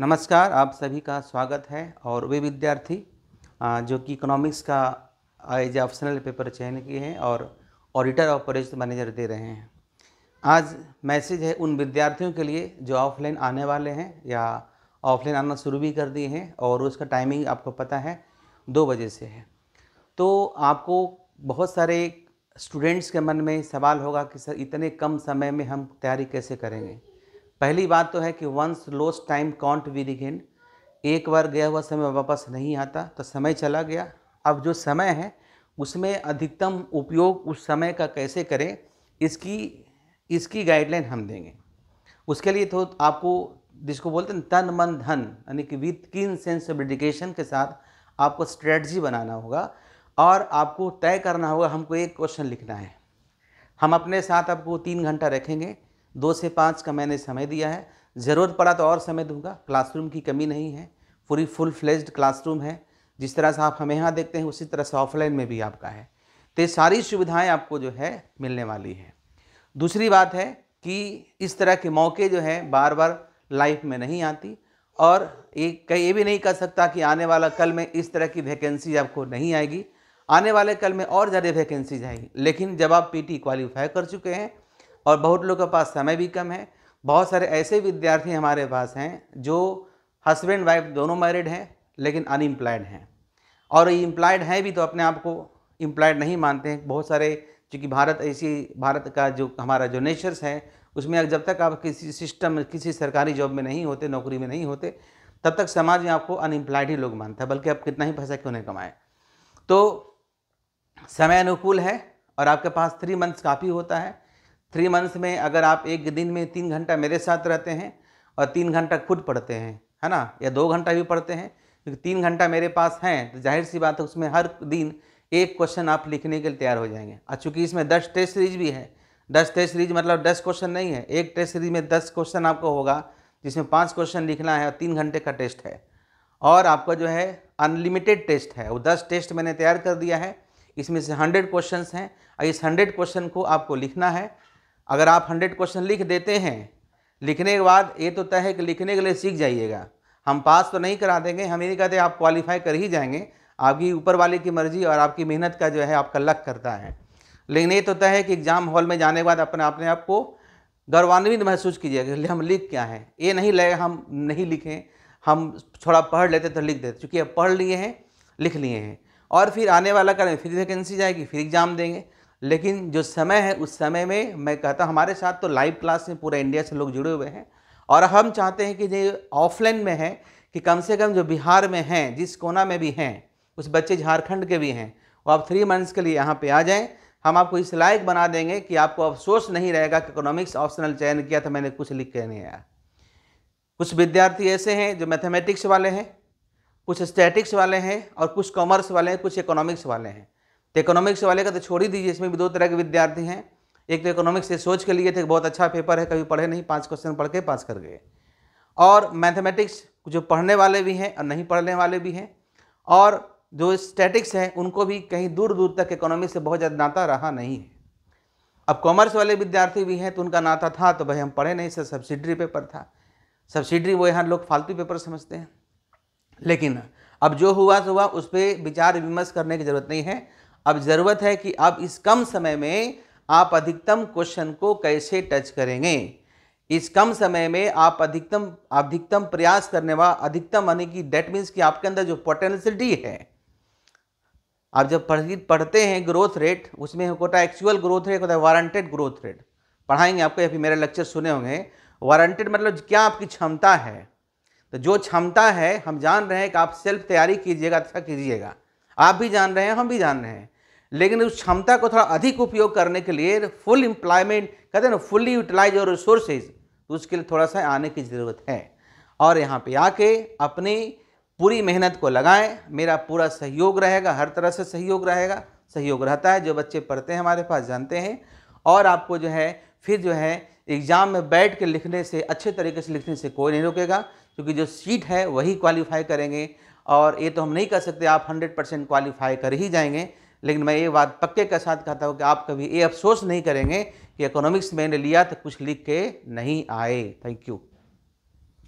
नमस्कार आप सभी का स्वागत है और वे विद्यार्थी जो कि इकोनॉमिक्स का एज ऑप्शनल पेपर चयन किए हैं और ऑडिटर और प्रोजेक्ट मैनेजर दे रहे हैं आज मैसेज है उन विद्यार्थियों के लिए जो ऑफलाइन आने वाले हैं या ऑफलाइन आना शुरू भी कर दिए हैं और उसका टाइमिंग आपको पता है दो बजे से है तो आपको बहुत सारे स्टूडेंट्स के मन में सवाल होगा कि सर इतने कम समय में हम तैयारी कैसे करेंगे पहली बात तो है कि once lost time count we regain एक बार गया हुआ समय वापस नहीं आता तो समय चला गया अब जो समय है उसमें अधिकतम उपयोग उस समय का कैसे करें इसकी इसकी गाइडलाइन हम देंगे उसके लिए तो आपको जिसको बोलते हैं तन मन धन यानी कि विथ किन सेंस ऑफ डेडिकेशन के साथ आपको स्ट्रेटजी बनाना होगा और आपको तय करना होगा हमको एक क्वेश्चन लिखना है हम अपने साथ आपको तीन घंटा रखेंगे दो से पाँच का मैंने समय दिया है ज़रूरत पड़ा तो और समय दूंगा क्लासरूम की कमी नहीं है पूरी फुल फ्लेज्ड क्लासरूम है जिस तरह से आप हमें यहाँ देखते हैं उसी तरह से ऑफलाइन में भी आपका है तो ये सारी सुविधाएँ आपको जो है मिलने वाली है दूसरी बात है कि इस तरह के मौके जो हैं बार बार लाइफ में नहीं आती और एक कहीं ये भी नहीं कह सकता कि आने वाला कल में इस तरह की वैकेंसी आपको नहीं आएगी आने वाले कल में और ज़्यादा वैकेंसीज आएगी लेकिन जब आप पीटी क्वालिफाई कर चुके हैं और बहुत लोगों के पास समय भी कम है बहुत सारे ऐसे विद्यार्थी हमारे पास हैं जो हस्बैंड वाइफ दोनों मैरिड हैं लेकिन अनएम्प्लॉयड हैं और ये हैं भी तो अपने आप को इम्प्लॉयड नहीं मानते हैं बहुत सारे चूँकि भारत ऐसी भारत का जो हमारा जो नेचर्स है उसमें जब तक आप किसी सिस्टम किसी सरकारी जॉब में नहीं होते नौकरी में नहीं होते तब तक समाज में आपको अनएम्प्लॉयड ही लोग मानता है बल्कि आप कितना ही पैसा क्यों नहीं कमाएं तो समय अनुकूल है और आपके पास थ्री मंथ्स काफ़ी होता है थ्री मंथ्स में अगर आप एक दिन में तीन घंटा मेरे साथ रहते हैं और तीन घंटा खुद पढ़ते हैं है ना या दो घंटा भी पढ़ते हैं क्योंकि तीन घंटा मेरे पास हैं तो जाहिर सी बात है उसमें हर दिन एक क्वेश्चन आप लिखने के लिए तैयार हो जाएंगे और चूँकि इसमें दस टेस्ट सीरीज भी है दस टेस्ट सीरीज मतलब दस क्वेश्चन नहीं है एक टेस्ट सीरीज में दस क्वेश्चन आपको होगा जिसमें पाँच क्वेश्चन लिखना है और तीन घंटे का टेस्ट है और आपका जो है अनलिमिटेड टेस्ट है वो दस टेस्ट मैंने तैयार कर दिया है इसमें से हंड्रेड क्वेश्चन हैं और इस हंड्रेड क्वेश्चन को आपको लिखना है अगर आप हंड्रेड क्वेश्चन लिख देते हैं लिखने के बाद ये तो तय है कि लिखने के लिए सीख जाइएगा हम पास तो नहीं करा देंगे हम ये नहीं कहते आप क्वालिफाई कर ही जाएंगे आपकी ऊपर वाले की मर्जी और आपकी मेहनत का जो है आपका लक करता है लेकिन ये तो तय है कि एग्ज़ाम हॉल में जाने के बाद अपने अपने आप को गौरवान्वित महसूस कीजिएगा हम लिख क्या है ये नहीं लगे हम नहीं लिखें हम थोड़ा पढ़ लेते तो लिख देते चूँकि अब पढ़ लिए हैं लिख लिए हैं और फिर आने वाला कल फिर वैकेंसी जाएगी फिर एग्ज़ाम देंगे लेकिन जो समय है उस समय में मैं कहता हूँ हमारे साथ तो लाइव क्लास में पूरा इंडिया से लोग जुड़े हुए हैं और हम चाहते हैं कि जो ऑफलाइन में है कि कम से कम जो बिहार में हैं जिस कोना में भी हैं उस बच्चे झारखंड के भी हैं वो आप थ्री मंथ्स के लिए यहाँ पर आ जाएँ हम आपको इस लायक बना देंगे कि आपको अफसोस नहीं रहेगा कि इकोनॉमिक्स ऑप्शनल चयन किया था मैंने कुछ लिख के नहीं आया कुछ विद्यार्थी ऐसे हैं जो मैथमेटिक्स वाले हैं कुछ स्टैटिक्स वाले हैं और कुछ कॉमर्स वाले हैं कुछ इकोनॉमिक्स वाले हैं तो इकोनॉमिक्स वाले का तो छोड़ ही दीजिए इसमें भी दो तरह के विद्यार्थी हैं एक तो इकोनॉमिक्स से सोच के लिए थे बहुत अच्छा पेपर है कभी पढ़े नहीं पाँच क्वेश्चन पढ़ के पास कर गए और मैथमेटिक्स जो पढ़ने वाले भी हैं और नहीं पढ़ने वाले भी हैं और जो स्टैटिक्स हैं उनको भी कहीं दूर दूर तक इकोनॉमिक्स से बहुत ज़्यादा नाता रहा नहीं है अब कॉमर्स वाले विद्यार्थी भी हैं तो उनका नाता था तो भाई हम पढ़े नहीं सर सब्सिडरी पेपर था सब्सिडरी वो यहाँ लोग फालतू पेपर समझते हैं लेकिन अब जो हुआ तो हुआ उस पर विचार विमर्श करने की ज़रूरत नहीं है अब ज़रूरत है कि अब इस कम समय में आप अधिकतम क्वेश्चन को कैसे टच करेंगे इस कम समय में आप अधिकतम अधिकतम प्रयास करने वा अधिकतम माने कि डेट मीन्स कि आपके अंदर जो पोटेंशलिटी है आप जब पढ़ पढ़ते हैं ग्रोथ रेट उसमें होता है एक्चुअल ग्रोथ रेट होता है वारंटेड ग्रोथ रेट पढ़ाएंगे आपको या फिर मेरे लेक्चर सुने होंगे वारंटेड मतलब क्या आपकी क्षमता है तो जो क्षमता है हम जान रहे हैं कि आप सेल्फ तैयारी कीजिएगा अच्छा कीजिएगा आप भी जान रहे हैं हम भी जान रहे हैं लेकिन उस क्षमता को थोड़ा अधिक उपयोग करने के लिए फुल इम्प्लॉयमेंट कहते हैं ना फुल्ली यूटिलाइज और रिसोर्सेज तो उसके लिए थोड़ा सा आने की ज़रूरत है और यहाँ पे आके अपनी पूरी मेहनत को लगाएं मेरा पूरा सहयोग रहेगा हर तरह से सहयोग रहेगा सहयोग रहता है जो बच्चे पढ़ते हैं हमारे पास जानते हैं और आपको जो है फिर जो है एग्ज़ाम में बैठ के लिखने से अच्छे तरीके से लिखने से कोई नहीं रोकेगा क्योंकि जो सीट है वही क्वालिफाई करेंगे और ये तो हम नहीं कर सकते आप हंड्रेड परसेंट क्वालिफाई कर ही जाएंगे लेकिन मैं ये बात पक्के के साथ कहता हूँ कि आप कभी ये अफसोस नहीं करेंगे कि इकोनॉमिक्स मैंने लिया तो कुछ लिख के नहीं आए थैंक यू